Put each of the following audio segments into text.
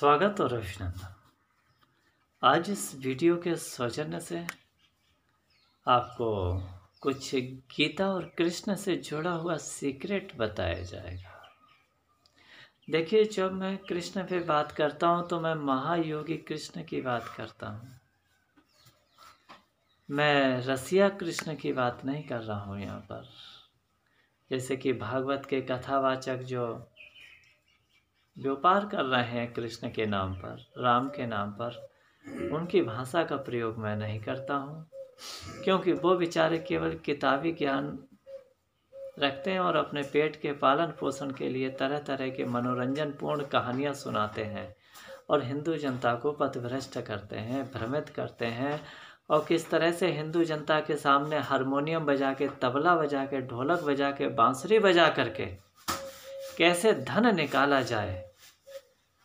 स्वागत और अभिनंदन आज इस वीडियो के सौजन्य से आपको कुछ गीता और कृष्ण से जुड़ा हुआ सीक्रेट बताया जाएगा देखिए जब मैं कृष्ण पे बात करता हूँ तो मैं महायोगी कृष्ण की बात करता हूँ मैं रसिया कृष्ण की बात नहीं कर रहा हूँ यहाँ पर जैसे कि भागवत के कथावाचक जो व्यापार कर रहे हैं कृष्ण के नाम पर राम के नाम पर उनकी भाषा का प्रयोग मैं नहीं करता हूँ क्योंकि वो बेचारे केवल किताबी ज्ञान रखते हैं और अपने पेट के पालन पोषण के लिए तरह तरह के मनोरंजनपूर्ण कहानियाँ सुनाते हैं और हिंदू जनता को पथभ्रष्ट करते हैं भ्रमित करते हैं और किस तरह से हिंदू जनता के सामने हारमोनियम बजा के तबला बजा के ढोलक बजा के बांसुरी बजा करके कैसे धन निकाला जाए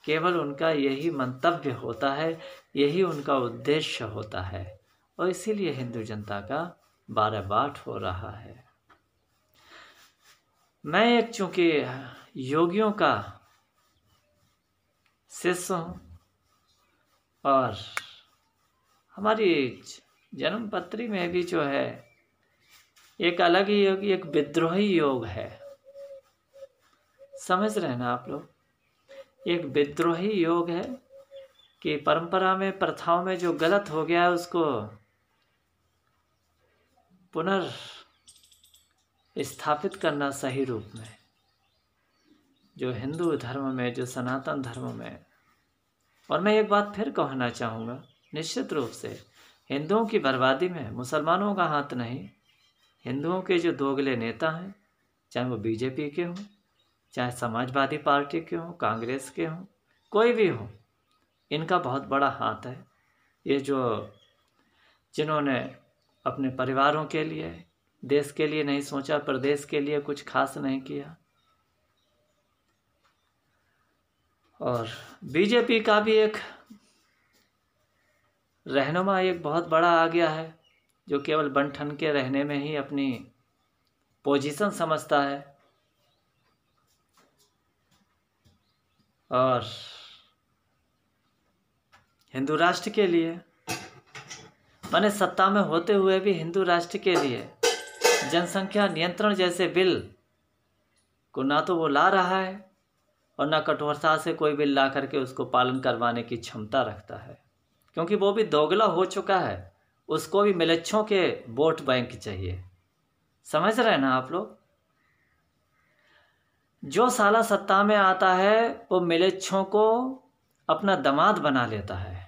केवल उनका यही मंतव्य होता है यही उनका उद्देश्य होता है और इसीलिए हिंदू जनता का बारह बाट हो रहा है मैं एक चूंकि योगियों का शिष्य हूँ और हमारी जन्म पत्री में भी जो है एक अलग ही योग एक विद्रोही योग है समझ रहे हैं ना आप लोग एक विद्रोही योग है कि परंपरा में प्रथाओं में जो गलत हो गया है उसको पुनर् स्थापित करना सही रूप में जो हिंदू धर्म में जो सनातन धर्म में और मैं एक बात फिर कहना चाहूँगा निश्चित रूप से हिंदुओं की बर्बादी में मुसलमानों का हाथ नहीं हिंदुओं के जो दोगले नेता हैं चाहे वो बीजेपी के हों चाहे समाजवादी पार्टी के हों कांग्रेस के हों कोई भी हो इनका बहुत बड़ा हाथ है ये जो जिन्होंने अपने परिवारों के लिए देश के लिए नहीं सोचा प्रदेश के लिए कुछ खास नहीं किया और बीजेपी का भी एक रहनुमा एक बहुत बड़ा आ गया है जो केवल बन ठन के रहने में ही अपनी पोजीशन समझता है और हिंदू राष्ट्र के लिए मैंने सत्ता में होते हुए भी हिंदू राष्ट्र के लिए जनसंख्या नियंत्रण जैसे बिल को ना तो वो ला रहा है और ना कठोरता से कोई बिल ला करके उसको पालन करवाने की क्षमता रखता है क्योंकि वो भी दोगला हो चुका है उसको भी मिलच्छों के वोट बैंक चाहिए समझ रहे हैं ना आप लोग जो साला सत्ता में आता है वो मिलेच्छों को अपना दमाद बना लेता है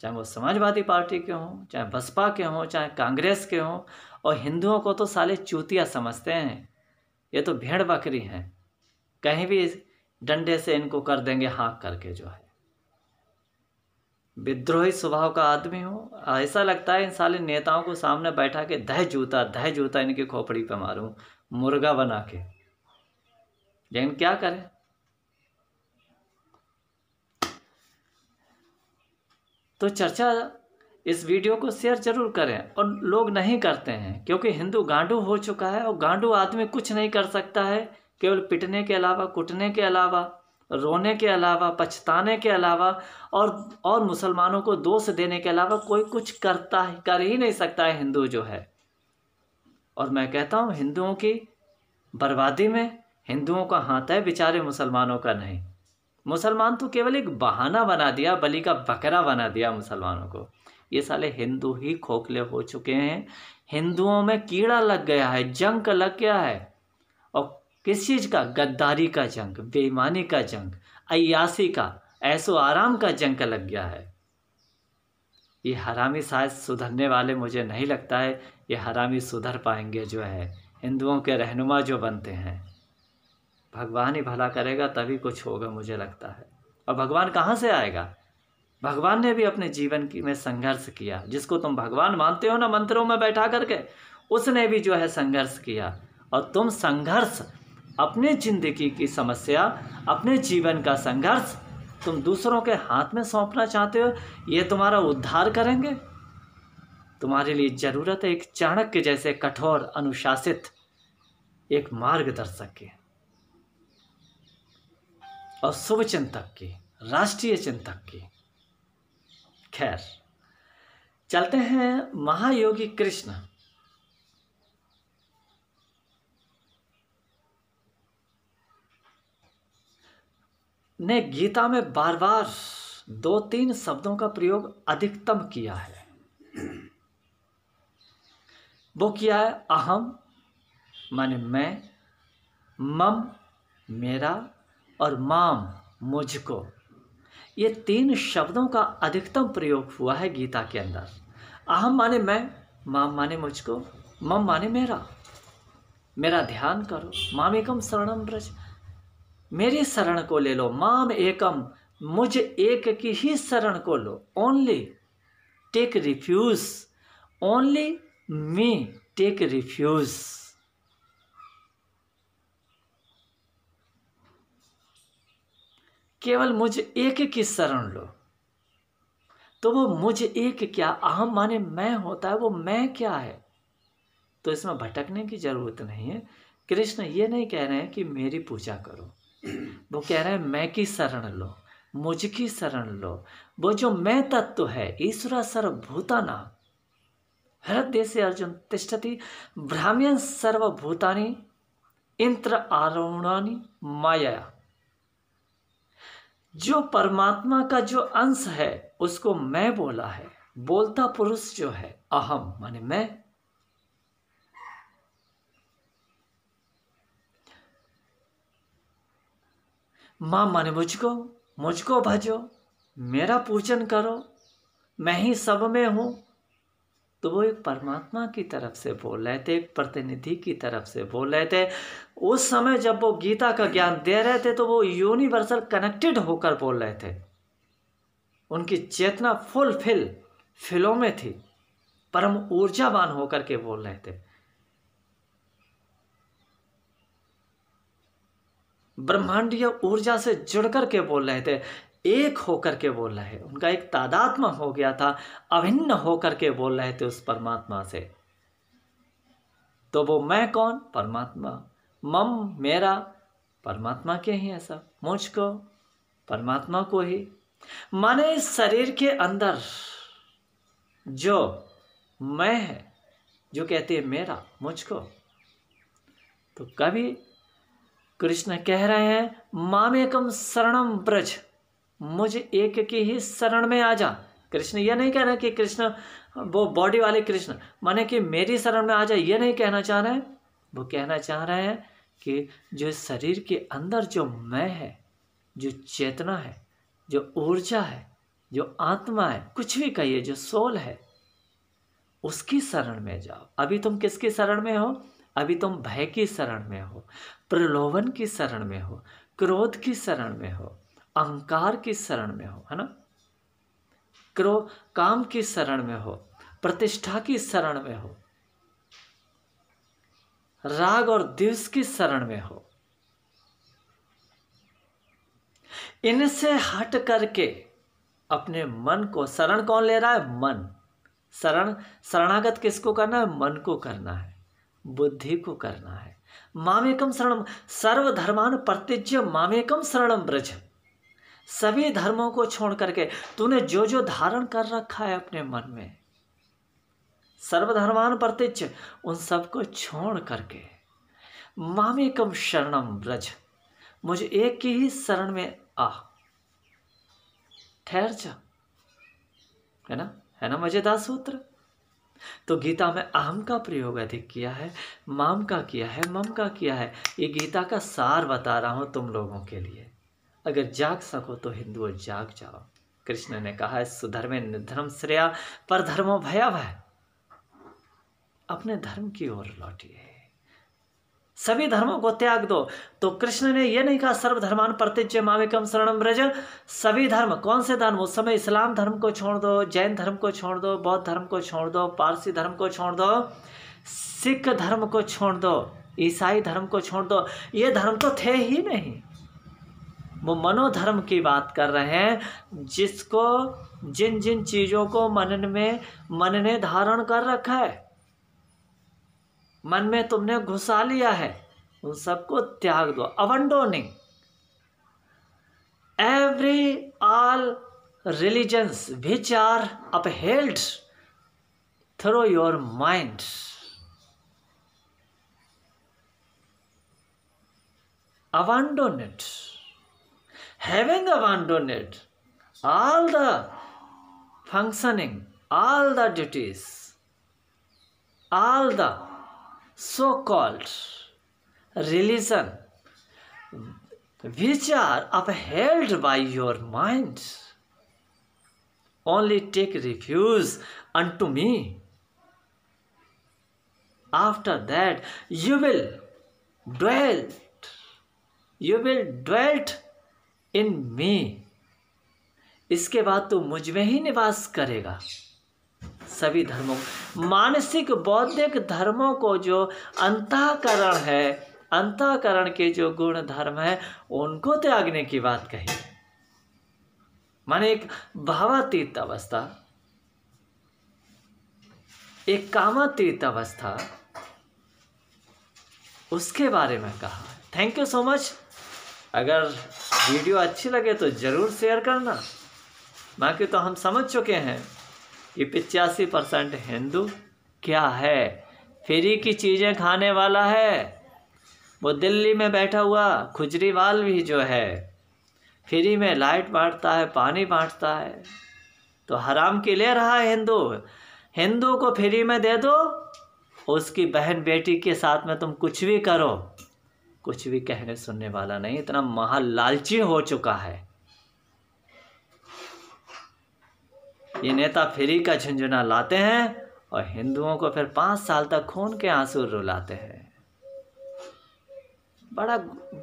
चाहे वो समाजवादी पार्टी के हों चाहे बसपा के हों चाहे कांग्रेस के हों और हिंदुओं को तो साले चूतिया समझते हैं ये तो भेड़ बकरी हैं कहीं भी डंडे से इनको कर देंगे हाँक करके जो है विद्रोही स्वभाव का आदमी हो ऐसा लगता है इन साले नेताओं को सामने बैठा के दह जूता दह जूता इनकी खोपड़ी पर मारूँ मुर्गा बना के लेकिन क्या करें तो चर्चा इस वीडियो को शेयर जरूर करें और लोग नहीं करते हैं क्योंकि हिंदू गांडू हो चुका है और गांडू आदमी कुछ नहीं कर सकता है केवल पिटने के अलावा कुटने के अलावा रोने के अलावा पछताने के अलावा और और मुसलमानों को दोष देने के अलावा कोई कुछ करता ही कर ही नहीं सकता है हिंदू जो है और मैं कहता हूँ हिंदुओं की बर्बादी में हिंदुओं का हाथ है बेचारे मुसलमानों का नहीं मुसलमान तो केवल एक बहाना बना दिया बलि का बकरा बना दिया मुसलमानों को ये साले हिंदू ही खोखले हो चुके हैं हिंदुओं में कीड़ा लग गया है जंग लग गया है और किस चीज़ का गद्दारी का जंग बेईमानी का जंग अयासी का ऐसो आराम का जंग लग गया है ये हरामी शायद सुधरने वाले मुझे नहीं लगता है ये हरामी सुधर पाएंगे जो है हिंदुओं के रहनुमा जो बनते हैं भगवान ही भला करेगा तभी कुछ होगा मुझे लगता है और भगवान कहाँ से आएगा भगवान ने भी अपने जीवन की में संघर्ष किया जिसको तुम भगवान मानते हो ना मंत्रों में बैठा करके उसने भी जो है संघर्ष किया और तुम संघर्ष अपने जिंदगी की समस्या अपने जीवन का संघर्ष तुम दूसरों के हाथ में सौंपना चाहते हो ये तुम्हारा उद्धार करेंगे तुम्हारे लिए ज़रूरत है एक चाणक्य जैसे कठोर अनुशासित एक मार्गदर्शक की और शुभ चिंतक की राष्ट्रीय चिंतक की खैर चलते हैं महायोगी कृष्ण ने गीता में बार बार दो तीन शब्दों का प्रयोग अधिकतम किया है वो किया है अहम माने मैं मम मेरा और माम मुझको ये तीन शब्दों का अधिकतम प्रयोग हुआ है गीता के अंदर अहम माने मैं माम माने मुझको मम माने मेरा मेरा ध्यान करो माम एकम शरणम ब्रज मेरी शरण को ले लो माम एकम मुझ एक की ही शरण को लो only take refuge only me take refuge केवल मुझ एक की शरण लो तो वो मुझ एक क्या अहम माने मैं होता है वो मैं क्या है तो इसमें भटकने की ज़रूरत नहीं है कृष्ण ये नहीं कह रहे हैं कि मेरी पूजा करो वो कह रहे हैं मैं की शरण लो मुझ की शरण लो वो जो मैं तत्व है ईश्वर सर्वभूताना हृदय से अर्जुन तिष्ठति भ्राम्यन सर्वभूतानी इंद्र आरोणानी माया जो परमात्मा का जो अंश है उसको मैं बोला है बोलता पुरुष जो है अहम माने मैं मां माने मुझको मुझको भजो मेरा पूजन करो मैं ही सब में हूं तो वो एक परमात्मा की तरफ से बोल रहे थे एक प्रतिनिधि की तरफ से बोल रहे थे उस समय जब वो गीता का ज्ञान दे रहे थे तो वो यूनिवर्सल कनेक्टेड होकर बोल रहे थे उनकी चेतना फुलफिल फिलों में थी परम ऊर्जावान होकर के बोल रहे थे ब्रह्मांडीय ऊर्जा से जुड़ कर के बोल रहे थे एक होकर के बोल रहे उनका एक तादात्मा हो गया था अभिन्न होकर के बोल रहे थे उस परमात्मा से तो वो मैं कौन परमात्मा मम मेरा परमात्मा के ही ऐसा मुझको परमात्मा को ही माने इस शरीर के अंदर जो मैं है जो कहते हैं मेरा मुझको तो कभी कृष्ण कह रहे हैं मामेकम शरणम ब्रज मुझ एक की ही शरण में आ जा कृष्ण यह नहीं कह रहे कि कृष्ण वो बॉडी वाले कृष्ण माने कि मेरी शरण में आ जाए ये नहीं कहना चाह रहे हैं वो कहना चाह रहे हैं कि जो शरीर के अंदर जो मैं है जो चेतना है जो ऊर्जा है जो आत्मा है कुछ भी कहिए जो सोल है उसकी शरण में जाओ अभी तुम किसकी शरण में हो अभी तुम भय की शरण में हो प्रलोभन की शरण में हो क्रोध की शरण में हो अहंकार की शरण में हो है ना क्रो काम की शरण में हो प्रतिष्ठा की शरण में हो राग और दिवस की शरण में हो इनसे हट करके अपने मन को शरण कौन ले रहा है मन शरण शरणागत किसको करना है मन को करना है बुद्धि को करना है मामेकम शरण सर्वधर्मान प्रतिज्य मामेकम शरणम ब्रज सभी धर्मों को छोड़ करके तूने जो जो धारण कर रखा है अपने मन में सर्वधर्मान प्रतिच उन सबको छोड़ करके मामे कम शरणम ब्रज मुझे एक की ही शरण में आ ठहर जा है ना है ना मजेदार सूत्र तो गीता में अहम का प्रयोग अधिक किया है माम का किया है मम का किया है ये गीता का सार बता रहा हूं तुम लोगों के लिए अगर जाग सको तो हिंदुओं जाग जाओ कृष्ण ने कहा है सुधर्मे निधर्म श्रेया पर धर्मो भय अपने धर्म की ओर लौटिए सभी धर्मों को त्याग दो तो कृष्ण ने यह नहीं कहा सर्वधर्मान प्रतिज्ञ माविकम शरणम ब्रज सभी धर्म कौन से धर्म उस समय इस्लाम धर्म को छोड़ दो जैन धर्म को छोड़ दो बौद्ध धर्म को छोड़ दो पारसी धर्म को छोड़ दो सिख धर्म को छोड़ दो ईसाई धर्म को छोड़ दो ये धर्म तो थे ही नहीं वो मनोधर्म की बात कर रहे हैं जिसको जिन जिन चीज़ों को मनन में मन ने धारण कर रखा है मन में तुमने घुसा लिया है उन सबको त्याग दो abandoning every all religions which are upheld through your mind Abandon having abandoned it, all the functioning, all the duties, all the so called religion which are upheld by your mind. Only take refuge unto me. After that, you will dwell, you will dwell in me इसके बाद तू मुझ में ही निवास करेगा सभी धर्मों मानसिक बौद्धिक धर्मों को जो अंतःकरण है अंतःकरण के जो गुण धर्म है उनको त्यागने की बात कही माने एक भावातीत अवस्था एक कामातीत अवस्था उसके बारे में कहा थैंक यू सो मच अगर वीडियो अच्छी लगे तो ज़रूर शेयर करना बाकी तो हम समझ चुके हैं कि पिचासी परसेंट हिंदू क्या है फ्री की चीज़ें खाने वाला है वो दिल्ली में बैठा हुआ खुजरीवाल भी जो है फ्री में लाइट बांटता है पानी बांटता है तो हराम की ले रहा है हिंदू हिंदू को फ्री में दे दो उसकी बहन बेटी के साथ में तुम कुछ भी करो कुछ भी कहने सुनने वाला नहीं इतना महालालची हो चुका है ये नेता फ्री का झुंझुना लाते हैं और हिंदुओं को फिर पांच साल तक खून के आंसू रुलाते हैं बड़ा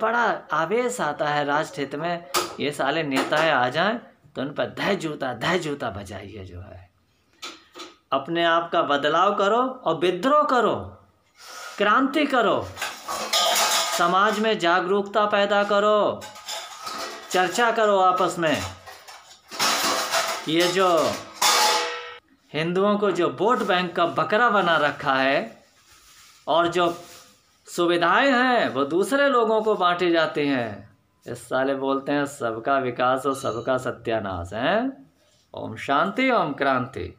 बड़ा आवेश आता है राजनीति में ये साले नेताएं आ जाएं तो उन पर दह जूता दह जूता बजाइए जो है अपने आप का बदलाव करो और विद्रोह करो क्रांति करो समाज में जागरूकता पैदा करो चर्चा करो आपस में ये जो हिंदुओं को जो वोट बैंक का बकरा बना रखा है और जो सुविधाएं हैं वो दूसरे लोगों को बांटे जाते हैं इस साले बोलते हैं सबका विकास और सबका सत्यानाश है ओम शांति ओम क्रांति